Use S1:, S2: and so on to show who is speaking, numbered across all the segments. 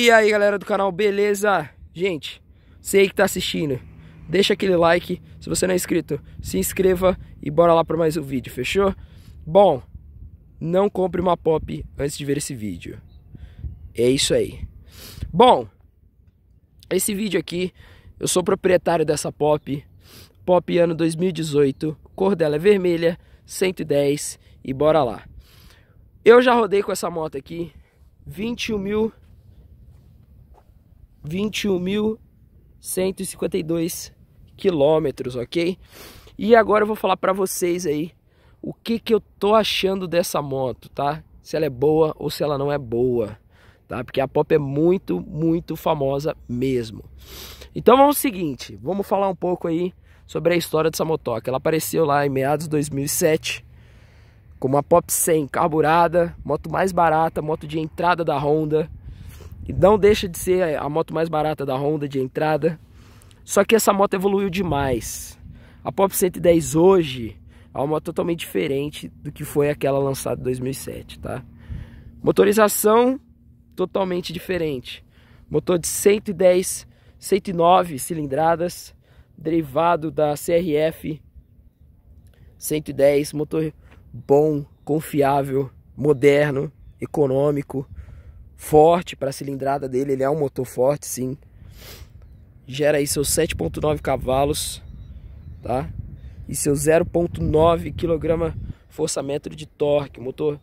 S1: E aí galera do canal, beleza? Gente, você aí que tá assistindo, deixa aquele like. Se você não é inscrito, se inscreva e bora lá para mais um vídeo, fechou? Bom, não compre uma pop antes de ver esse vídeo. É isso aí. Bom, esse vídeo aqui, eu sou proprietário dessa pop. Pop ano 2018, cor dela é vermelha, 110 e bora lá. Eu já rodei com essa moto aqui, 21 mil 21.152 quilômetros, ok? E agora eu vou falar para vocês aí o que, que eu tô achando dessa moto, tá? Se ela é boa ou se ela não é boa, tá? Porque a Pop é muito, muito famosa mesmo. Então vamos ao seguinte, vamos falar um pouco aí sobre a história dessa motoca. Ela apareceu lá em meados de 2007 com uma Pop 100 carburada, moto mais barata, moto de entrada da Honda, não deixa de ser a moto mais barata da Honda de entrada. Só que essa moto evoluiu demais. A Pop 110 hoje é uma moto totalmente diferente do que foi aquela lançada em 2007, tá? Motorização totalmente diferente. Motor de 110, 109 cilindradas, derivado da CRF 110, motor bom, confiável, moderno, econômico, forte para a cilindrada dele, ele é um motor forte, sim. Gera aí seus 7.9 cavalos, tá? E seu 0.9 kg força-metro de torque, motor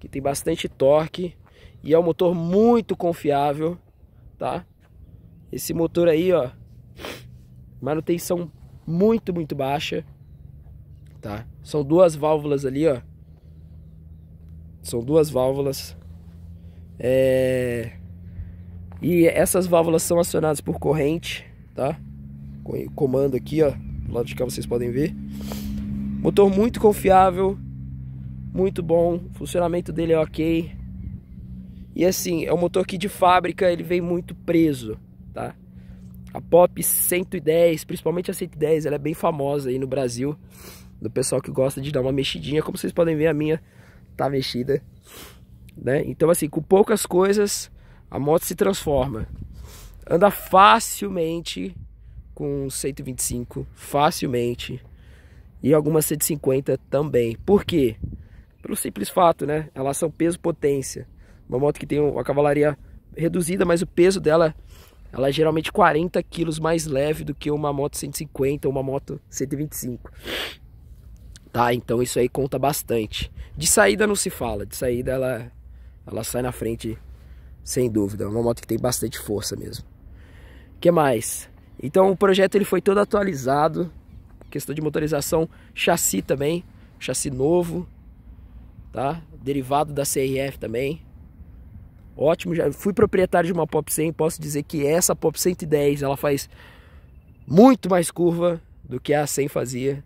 S1: que tem bastante torque e é um motor muito confiável, tá? Esse motor aí, ó, manutenção muito, muito baixa, tá? São duas válvulas ali, ó. São duas válvulas é... E essas válvulas são acionadas por corrente, tá? Comando aqui, ó. Do lado de cá vocês podem ver. Motor muito confiável, muito bom. O funcionamento dele é ok. E assim, é um motor que de fábrica ele vem muito preso, tá? A Pop 110, principalmente a 110, ela é bem famosa aí no Brasil. Do pessoal que gosta de dar uma mexidinha. Como vocês podem ver, a minha tá mexida. Né? Então, assim, com poucas coisas, a moto se transforma. Anda facilmente com 125, facilmente. E algumas 150 também. Por quê? Pelo simples fato, né? elas são peso-potência. Uma moto que tem uma cavalaria reduzida, mas o peso dela ela é geralmente 40 quilos mais leve do que uma moto 150 ou uma moto 125. Tá, então isso aí conta bastante. De saída não se fala, de saída ela ela sai na frente, sem dúvida. É uma moto que tem bastante força mesmo. O que mais? Então o projeto ele foi todo atualizado. Questão de motorização, chassi também. Chassi novo, tá? Derivado da CRF também. Ótimo, já fui proprietário de uma Pop 100, posso dizer que essa Pop 110, ela faz muito mais curva do que a 100 fazia.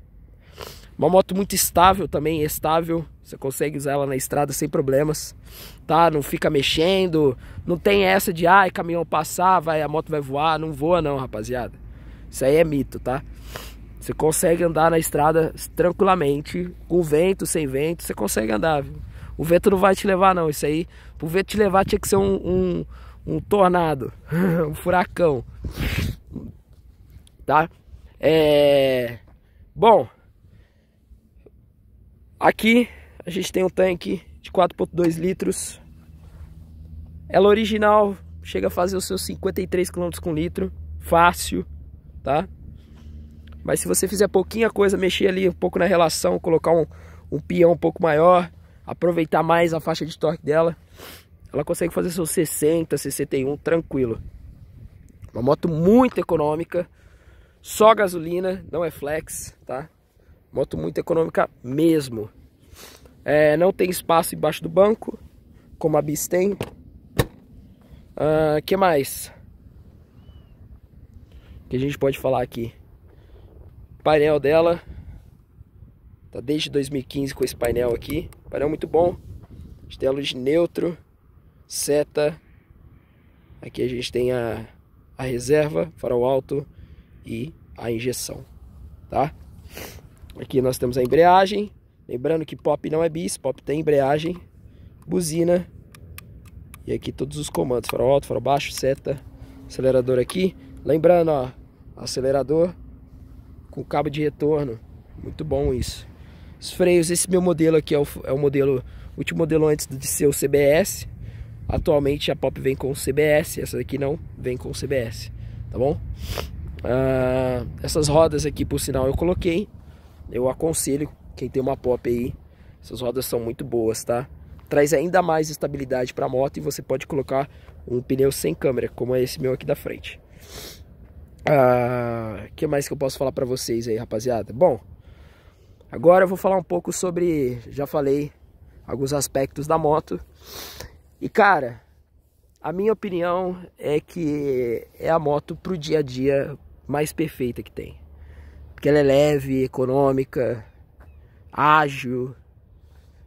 S1: Uma moto muito estável também, estável. Você consegue usar ela na estrada sem problemas, tá? Não fica mexendo, não tem essa de, ai, ah, caminhão passar, vai, a moto vai voar. Não voa não, rapaziada. Isso aí é mito, tá? Você consegue andar na estrada tranquilamente, com vento, sem vento, você consegue andar. Viu? O vento não vai te levar não, isso aí. O vento te levar tinha que ser um, um, um tornado, um furacão, tá? É... Bom... Aqui a gente tem um tanque de 4.2 litros. Ela é original chega a fazer os seus 53 km com litro, fácil, tá? Mas se você fizer pouquinha coisa, mexer ali um pouco na relação, colocar um, um peão um pouco maior, aproveitar mais a faixa de torque dela, ela consegue fazer seus 60, 61 tranquilo. Uma moto muito econômica, só gasolina, não é flex, tá? Moto muito econômica mesmo. É, não tem espaço embaixo do banco, como a Bis tem. Uh, que mais? Que a gente pode falar aqui? painel dela. Tá desde 2015 com esse painel aqui. Painel muito bom. A gente tem a luz neutro, seta. Aqui a gente tem a, a reserva, farol alto e a injeção, tá? Aqui nós temos a embreagem. Lembrando que pop não é bis, pop tem embreagem, buzina. E aqui todos os comandos, farol alto, farol baixo, seta, acelerador aqui. Lembrando, ó, acelerador com cabo de retorno. Muito bom isso. Os freios, esse meu modelo aqui é o, é o modelo, último modelo antes de ser o CBS. Atualmente a Pop vem com CBS, essa daqui não vem com CBS, tá bom? Ah, essas rodas aqui, por sinal, eu coloquei. Eu aconselho quem tem uma pop aí, essas rodas são muito boas, tá? Traz ainda mais estabilidade para a moto e você pode colocar um pneu sem câmera, como é esse meu aqui da frente. O ah, que mais que eu posso falar para vocês aí, rapaziada? Bom, agora eu vou falar um pouco sobre, já falei, alguns aspectos da moto. E cara, a minha opinião é que é a moto pro dia a dia mais perfeita que tem. Porque ela é leve, econômica, ágil,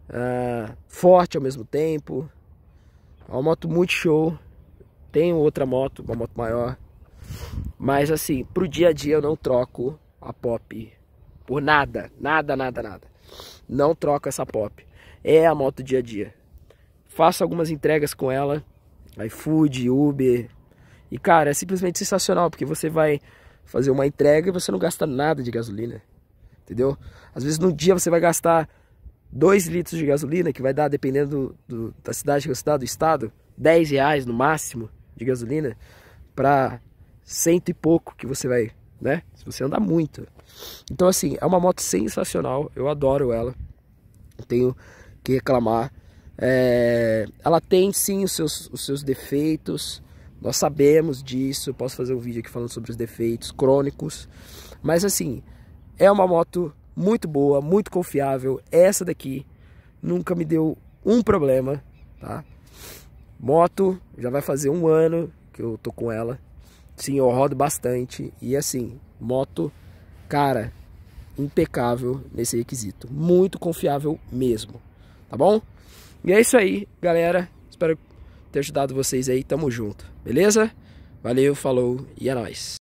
S1: uh, forte ao mesmo tempo. É uma moto muito show. Tenho outra moto, uma moto maior. Mas assim, pro dia a dia eu não troco a pop por nada, nada, nada, nada. Não troco essa pop. É a moto dia a dia. Faço algumas entregas com ela, iFood, Uber. E cara, é simplesmente sensacional, porque você vai fazer uma entrega e você não gasta nada de gasolina. Entendeu? Às vezes no dia você vai gastar 2 litros de gasolina, que vai dar, dependendo do, do, da cidade que você está, do estado, 10 reais no máximo de gasolina, para cento e pouco que você vai, né? Se você andar muito. Então, assim, é uma moto sensacional, eu adoro ela, não tenho que reclamar. É... Ela tem sim os seus, os seus defeitos, nós sabemos disso, posso fazer um vídeo aqui falando sobre os defeitos crônicos. Mas assim, é uma moto muito boa, muito confiável. Essa daqui nunca me deu um problema, tá? Moto, já vai fazer um ano que eu tô com ela. Sim, eu rodo bastante. E assim, moto, cara, impecável nesse requisito. Muito confiável mesmo, tá bom? E é isso aí, galera. Espero que ter ajudado vocês aí. Tamo junto, beleza? Valeu, falou e é nóis.